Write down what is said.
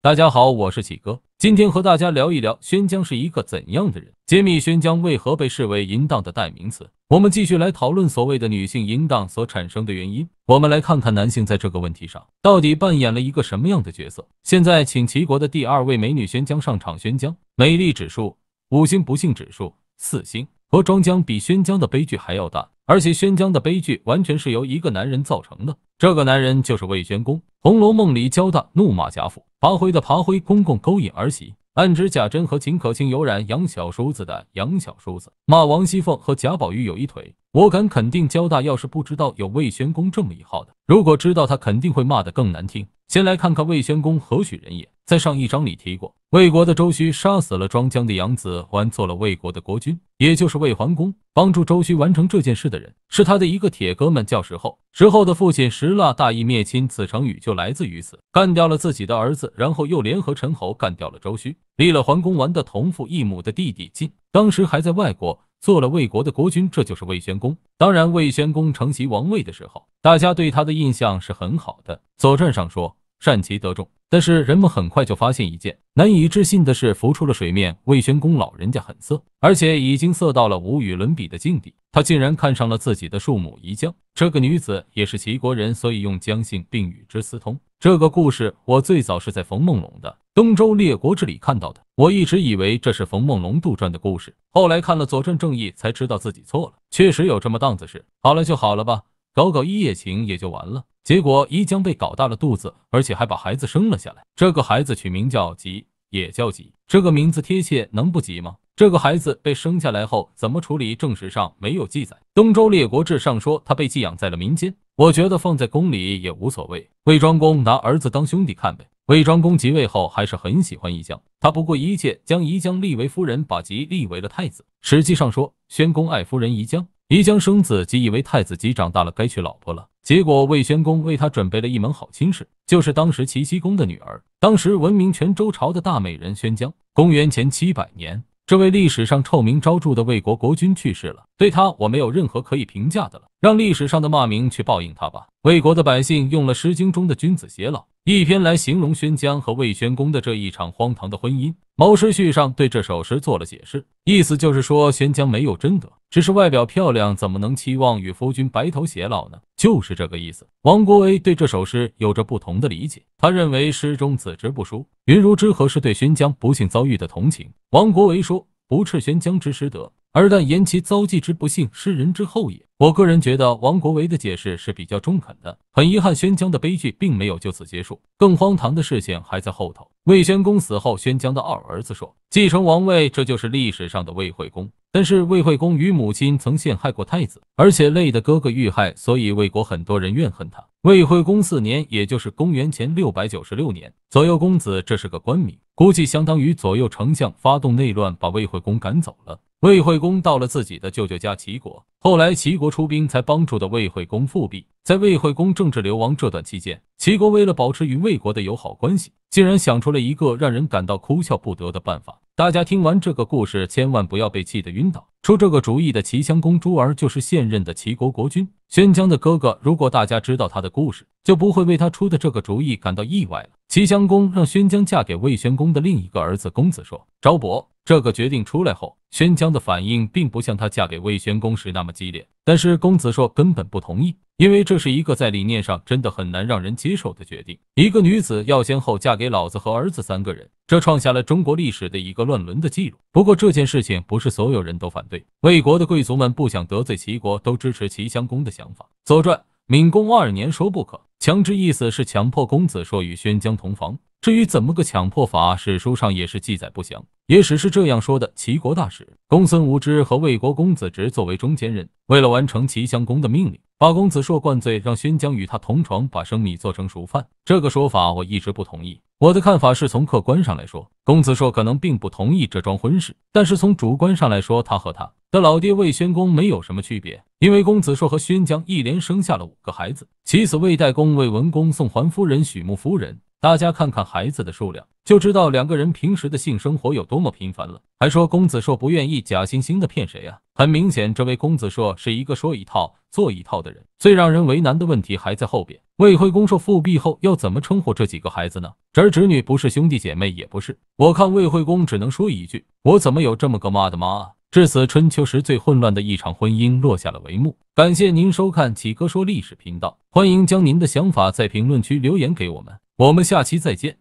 大家好，我是启哥，今天和大家聊一聊宣江是一个怎样的人，揭秘宣江为何被视为淫荡的代名词。我们继续来讨论所谓的女性淫荡所产生的原因。我们来看看男性在这个问题上到底扮演了一个什么样的角色。现在请齐国的第二位美女宣江上场。宣江美丽指数五星，不幸指数四星。和庄江比，宣江的悲剧还要大，而且宣江的悲剧完全是由一个男人造成的。这个男人就是魏宣公，《红楼梦》里交大怒骂贾府。扒灰的扒灰公公勾引儿媳，暗指贾珍和秦可卿有染；杨小叔子的杨小叔子骂王熙凤和贾宝玉有一腿。我敢肯定，交大要是不知道有魏宣公这么一号的，如果知道，他肯定会骂得更难听。先来看看魏宣公何许人也，在上一章里提过，魏国的周须杀死了庄姜的养子，还做了魏国的国君。也就是魏桓公帮助周须完成这件事的人，是他的一个铁哥们，叫石厚。石厚的父亲石蜡大义灭亲，此成语就来自于此，干掉了自己的儿子，然后又联合陈侯干掉了周须，立了桓公完的同父异母的弟弟晋。当时还在外国做了魏国的国君，这就是魏宣公。当然，魏宣公承袭王位的时候，大家对他的印象是很好的。《左传》上说。善其得众，但是人们很快就发现一件难以置信的事浮出了水面：魏宣公老人家很色，而且已经色到了无与伦比的境地。他竟然看上了自己的庶母宜江，这个女子也是齐国人，所以用姜姓，并与之私通。这个故事我最早是在冯梦龙的《东周列国志》里看到的，我一直以为这是冯梦龙杜撰的故事，后来看了《左传正义》才知道自己错了，确实有这么档子事。好了就好了吧，搞搞一夜情也就完了。结果宜江被搞大了肚子，而且还把孩子生了下来。这个孩子取名叫吉，也叫吉。这个名字贴切，能不吉吗？这个孩子被生下来后怎么处理？正史上没有记载，《东周列国志》上说他被寄养在了民间。我觉得放在宫里也无所谓。魏庄公拿儿子当兄弟看呗。魏庄公即位后，还是很喜欢宜姜，他不顾一切将宜姜立为夫人，把吉立为了太子。实际上说，宣公爱夫人宜姜。宜将生子即以为太子姬长大了，该娶老婆了。结果魏宣公为他准备了一门好亲事，就是当时齐僖公的女儿，当时闻名全周朝的大美人宣姜。公元前七百年，这位历史上臭名昭著的魏国国君去世了。对他，我没有任何可以评价的了，让历史上的骂名去报应他吧。魏国的百姓用了《诗经》中的“君子偕老”。一篇来形容宣江和魏宣公的这一场荒唐的婚姻，《毛诗序》上对这首诗做了解释，意思就是说，宣江没有真德，只是外表漂亮，怎么能期望与夫君白头偕老呢？就是这个意思。王国维对这首诗有着不同的理解，他认为诗中“子之不淑，云如之何”是对宣江不幸遭遇的同情。王国维说：“不斥宣江之失德。”而但言其遭际之不幸，是人之后也。我个人觉得王国维的解释是比较中肯的。很遗憾，宣姜的悲剧并没有就此结束，更荒唐的事情还在后头。魏宣公死后，宣姜的二儿子说继承王位，这就是历史上的魏惠公。但是魏惠公与母亲曾陷害过太子，而且累得哥哥遇害，所以魏国很多人怨恨他。魏惠公四年，也就是公元前六百九十六年左右，公子这是个官名，估计相当于左右丞相，发动内乱，把魏惠公赶走了。魏惠公到了自己的舅舅家齐国，后来齐国出兵才帮助的魏惠公复辟。在魏惠公政治流亡这段期间，齐国为了保持与魏国的友好关系，竟然想出了一个让人感到哭笑不得的办法。大家听完这个故事，千万不要被气得晕倒。出这个主意的齐襄公朱儿就是现任的齐国国君宣姜的哥哥。如果大家知道他的故事，就不会为他出的这个主意感到意外了。齐襄公让宣姜嫁给魏宣公的另一个儿子公子说昭伯。这个决定出来后，宣姜的反应并不像她嫁给魏宣公时那么激烈。但是公子硕根本不同意，因为这是一个在理念上真的很难让人接受的决定。一个女子要先后嫁给老子和儿子三个人，这创下了中国历史的一个乱伦的记录。不过这件事情不是所有人都反对，魏国的贵族们不想得罪齐国，都支持齐襄公的想法。《左传》。闵公二年说不可强制，意思是强迫公子硕与宣姜同房。至于怎么个强迫法，史书上也是记载不详。也史是这样说的：齐国大使公孙无知和魏国公子职作为中间人，为了完成齐襄公的命令，把公子硕灌醉，让宣姜与他同床，把生米做成熟饭。这个说法我一直不同意。我的看法是从客观上来说，公子硕可能并不同意这桩婚事；但是从主观上来说，他和他。的老爹魏宣公没有什么区别，因为公子硕和宣姜一连生下了五个孩子：其子魏代公、魏文公、宋桓夫人、许穆夫人。大家看看孩子的数量，就知道两个人平时的性生活有多么频繁了。还说公子硕不愿意，假惺惺的骗谁啊？很明显，这位公子硕是一个说一套做一套的人。最让人为难的问题还在后边。魏惠公说复辟后要怎么称呼这几个孩子呢？侄儿侄女不是兄弟姐妹，也不是。我看魏惠公只能说一句：“我怎么有这么个妈的妈啊？”至此，春秋时最混乱的一场婚姻落下了帷幕。感谢您收看启哥说历史频道，欢迎将您的想法在评论区留言给我们，我们下期再见。